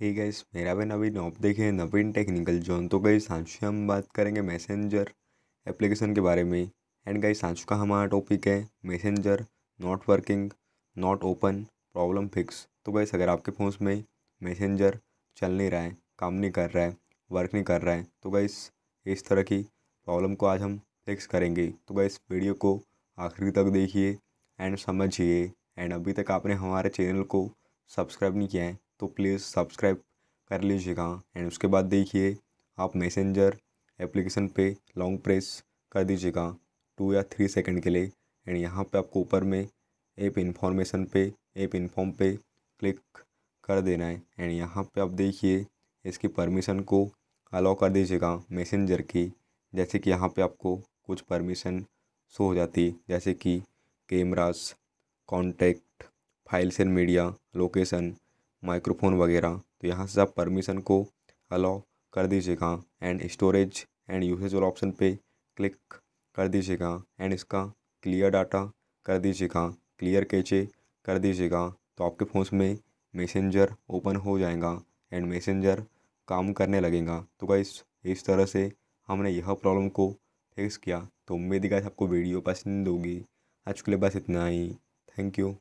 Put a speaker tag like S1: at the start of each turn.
S1: हे hey guys मेरा भी नवीन आप देखिए नवीन टेक्निकल जोन तो गई सांचू हम बात करेंगे मैसेंजर एप्लीकेशन के बारे में एंड गाइस सांस का हमारा टॉपिक है messenger not working not open problem fix तो गई अगर आपके फ़ोन में मैसेंजर चल नहीं रहा है काम नहीं कर रहा है वर्क नहीं कर रहा है तो गई इस तरह की प्रॉब्लम को आज हम फिक्स करेंगे तो गई वीडियो को आखिरी तक देखिए एंड समझिए एंड अभी तक आपने हमारे चैनल को सब्सक्राइब नहीं किया है तो प्लीज़ सब्सक्राइब कर लीजिएगा एंड उसके बाद देखिए आप मैसेंजर एप्लीकेशन पे लॉन्ग प्रेस कर दीजिएगा टू या थ्री सेकंड के लिए एंड यहाँ पे आपको ऊपर में ऐप इन्फॉर्मेशन पे ऐप इन्फॉर्म पे क्लिक कर देना है एंड यहाँ पे आप देखिए इसकी परमिशन को अलाउ कर दीजिएगा मैसेंजर की जैसे कि यहाँ पे आपको कुछ परमिशन शो हो जाती जैसे कि cameras contact files and media location microphone वगैरह तो यहाँ से आप परमिशन को अलाउ कर दीजिएगा एंड स्टोरेज एंड यूसेज वाला ऑप्शन पे क्लिक कर दीजिएगा एंड इसका क्लियर डाटा कर दीजिएगा क्लियर कैचे कर दीजिएगा तो आपके फ़ोन में मैसेंजर ओपन हो जाएगा एंड मैसेंजर काम करने लगेगा तो क्या इस तरह से हमने यह प्रॉब्लम को फिक्स किया तो उम्मीद है आपको वीडियो पसंद होगी आज के लिए बस इतना ही थैंक यू